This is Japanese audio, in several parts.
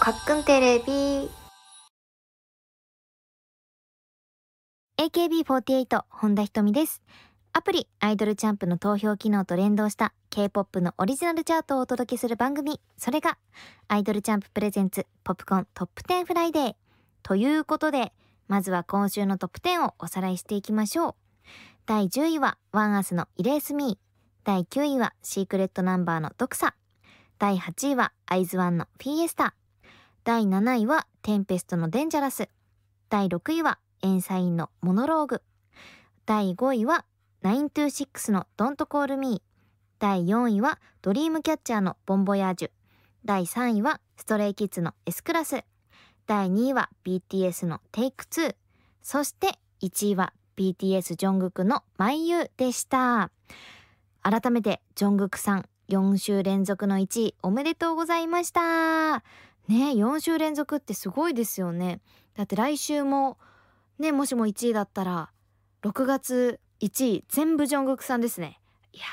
かっくんテレビ AKB48 本田瞳ですアプリアイドルチャンプの投票機能と連動した K-POP のオリジナルチャートをお届けする番組それがアイドルチャンププレゼンツポップコントップ10フライデーということでまずは今週のトップ10をおさらいしていきましょう第10位はワンアスのイレースミー第9位はシークレットナンバーのドクサ第8位はアイズワンのフィエスタ第7位はテンペストのデンジャラス。第6位はエンサインのモノローグ。第5位は926のドントコールミー。第4位はドリームキャッチャーのボンボヤージュ。第3位はストレイキッズの S クラス。第2位は BTS のテイク2そして1位は BTS ジョングクのマイユーでした。改めてジョングクさん4週連続の1位おめでとうございました。ね4週連続ってすごいですよねだって来週もねもしも1位だったら6月1位全部ジョングクさんですねいや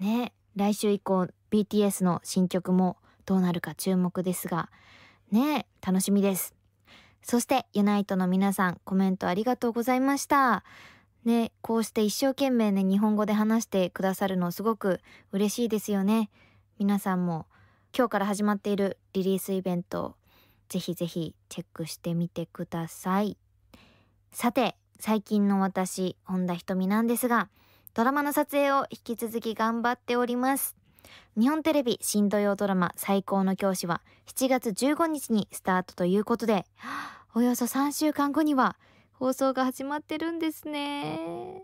ーね来週以降 BTS の新曲もどうなるか注目ですがね楽しみですそしてユナイトの皆さんコメントありがとうございましたねこうして一生懸命ね日本語で話してくださるのすごく嬉しいですよね皆さんも今日から始まっているリリースイベント、ぜひぜひチェックしてみてください。さて、最近の私、本田ひとみなんですが、ドラマの撮影を引き続き頑張っております。日本テレビ新土曜ドラマ最高の教師は7月15日にスタートということで、およそ3週間後には放送が始まってるんですね。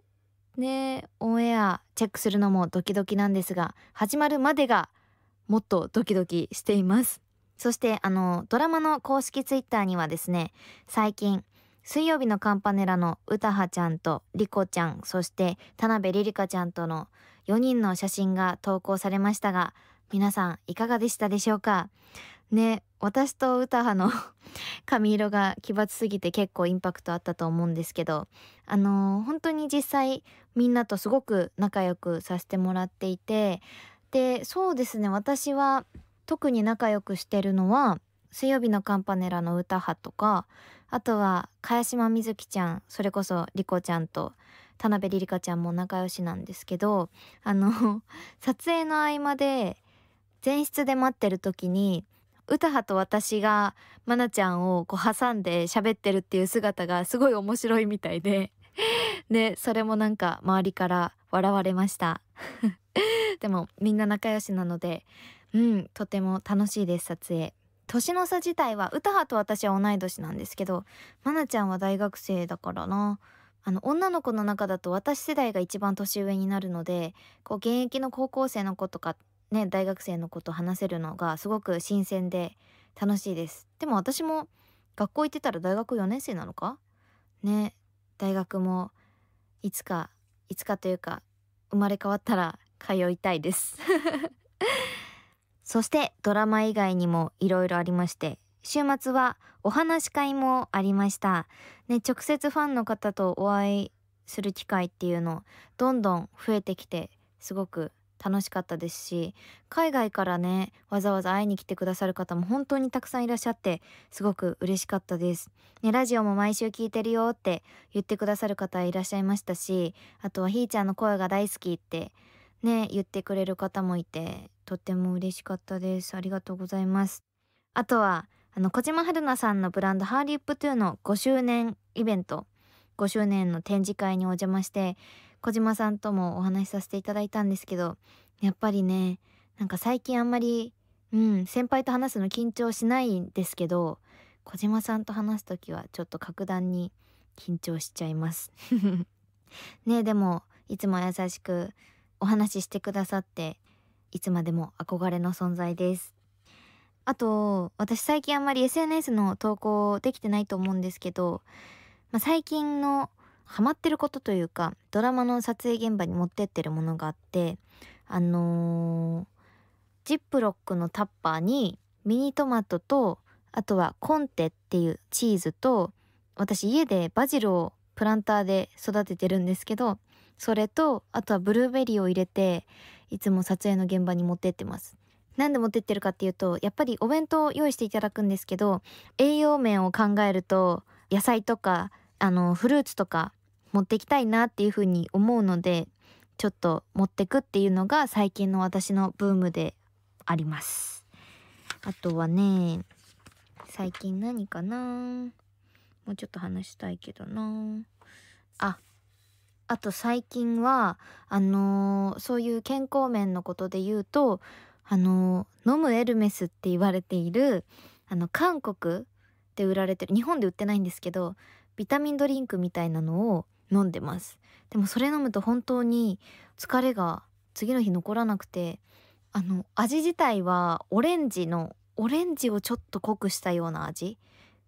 ねオンエアチェックするのもドキドキなんですが、始まるまでがもっとドキドキしていますそしてあのドラマの公式ツイッターにはですね最近水曜日のカンパネラの歌葉ちゃんとリコちゃんそして田辺リリカちゃんとの4人の写真が投稿されましたが皆さんいかがでしたでしょうかね私と歌葉の 髪色が奇抜すぎて結構インパクトあったと思うんですけどあのー、本当に実際みんなとすごく仲良くさせてもらっていてでそうですね私は特に仲良くしてるのは水曜日のカンパネラの歌派とかあとは茅島みずきちゃんそれこそリコちゃんと田辺りりかちゃんも仲良しなんですけどあの 撮影の合間で前室で待ってる時に歌派と私が愛菜ちゃんをこう挟んで喋ってるっていう姿がすごい面白いみたいででそれもなんか周りから笑われました でもみんな仲良しなのでうんとても楽しいです撮影年の差自体は歌葉と私は同い年なんですけど愛菜ちゃんは大学生だからなあの女の子の中だと私世代が一番年上になるのでこう現役の高校生の子とかね大学生の子と話せるのがすごく新鮮で楽しいですでも私も学校行ってたら大学4年生なのかね大学もいつかいつかというか生まれ変わったら通いたいですそしてドラマ以外にもいろいろありまして週末はお話し会もありました、ね、直接ファンの方とお会いする機会っていうのどんどん増えてきてすごく楽しかったですし海外からねわざわざ会いに来てくださる方も本当にたくさんいらっしゃってすごく嬉しかったです、ね、ラジオも毎週聞いてるよって言ってくださる方いらっしゃいましたしあとはひーちゃんの声が大好きってね、言ってくれる方もいて、とっても嬉しかったです。ありがとうございます。あとは、あの、小島春菜さんのブランドハーリップトゥーの5周年イベント、5周年の展示会にお邪魔して、小島さんともお話しさせていただいたんですけど、やっぱりね、なんか最近あんまり、うん、先輩と話すの緊張しないんですけど、小島さんと話すときはちょっと格段に緊張しちゃいます。ねでも、いつも優しくお話ししてくださっていつまでも憧れの存在ですあと私最近あんまり SNS の投稿できてないと思うんですけど、まあ、最近のハマってることというかドラマの撮影現場に持ってってるものがあってあのー、ジップロックのタッパーにミニトマトとあとはコンテっていうチーズと私家でバジルをプランターで育ててるんですけどそれと、あとはブルーベリーを入れて、いつも撮影の現場に持ってってます。なんで持ってってるかっていうと、やっぱりお弁当を用意していただくんですけど、栄養面を考えると、野菜とか、あの、フルーツとか持ってきたいなっていうふうに思うので、ちょっと持ってくっていうのが最近の私のブームであります。あとはね、最近何かなもうちょっと話したいけどなあ、あと最近はあのー、そういう健康面のことで言うとあのー、飲むエルメスって言われているあの韓国で売られてる日本で売ってないんですけどビタミンドリンクみたいなのを飲んでますでもそれ飲むと本当に疲れが次の日残らなくてあの味自体はオレンジのオレンジをちょっと濃くしたような味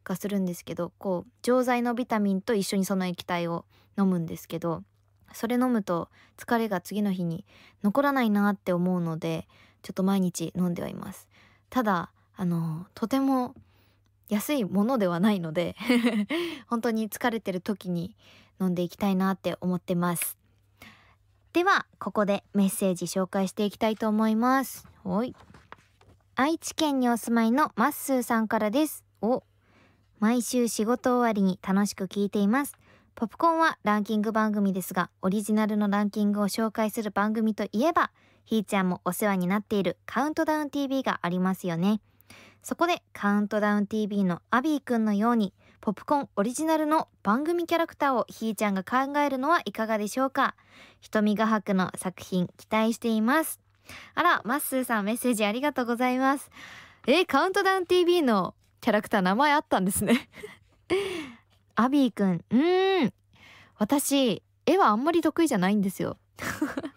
がするんですけどこう錠剤のビタミンと一緒にその液体を飲むんですけどそれ飲むと疲れが次の日に残らないなって思うのでちょっと毎日飲んではいますただあのとても安いものではないので 本当に疲れてる時に飲んでいきたいなって思ってますではここでメッセージ紹介していきたいと思いますはい愛知県にお住まいのまっすーさんからですお毎週仕事終わりに楽しく聞いていますポップコーンはランキング番組ですが、オリジナルのランキングを紹介する番組といえば、ひーちゃんもお世話になっているカウントダウン TV がありますよね。そこでカウントダウン TV のアビーくんのように、ポップコーンオリジナルの番組キャラクターをひーちゃんが考えるのはいかがでしょうか瞳画伯の作品期待しています。あら、まっすーさんメッセージありがとうございます。えー、カウントダウン TV のキャラクター名前あったんですねアビーくん、うーん。私、絵はあんまり得意じゃないんですよ。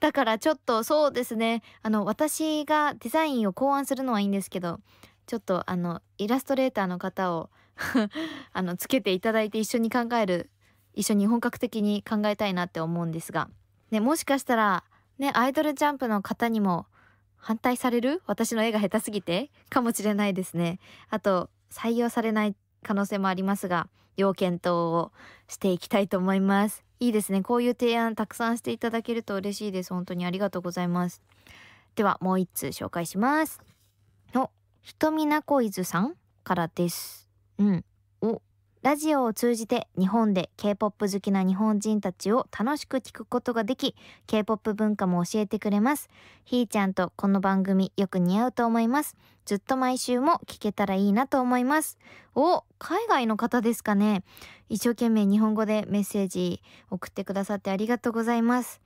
だからちょっとそうですね。あの、私がデザインを考案するのはいいんですけど、ちょっとあの、イラストレーターの方を あの、つけていただいて一緒に考える、一緒に本格的に考えたいなって思うんですが、ね、もしかしたら、ね、アイドルジャンプの方にも反対される私の絵が下手すぎてかもしれないですね。あと、採用されない可能性もありますが、要検討をしていきたいと思います。いいですね。こういう提案たくさんしていただけると嬉しいです。本当にありがとうございます。では、もう一通紹介します。の、ひとみなこいずさんからです。うん。ラジオを通じて日本で K-POP 好きな日本人たちを楽しく聞くことができ、K-POP 文化も教えてくれます。ひーちゃんとこの番組よく似合うと思います。ずっと毎週も聞けたらいいなと思います。お、海外の方ですかね。一生懸命日本語でメッセージ送ってくださってありがとうございます。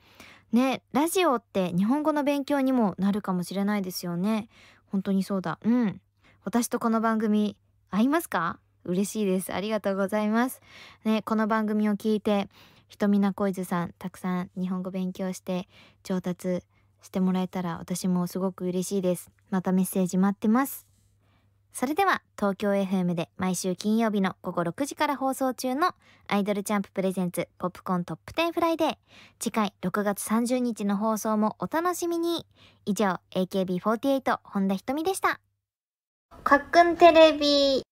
ね、ラジオって日本語の勉強にもなるかもしれないですよね。本当にそうだ。うん。私とこの番組合いますか嬉しいですありがとうございますねこの番組を聞いてひとみなこいずさんたくさん日本語勉強して上達してもらえたら私もすごく嬉しいですまたメッセージ待ってますそれでは東京 FM で毎週金曜日の午後6時から放送中のアイドルチャンププレゼンツポップコントップ10フライデー次回6月30日の放送もお楽しみに以上 AKB48 本田ひとみでしたかっくんテレビ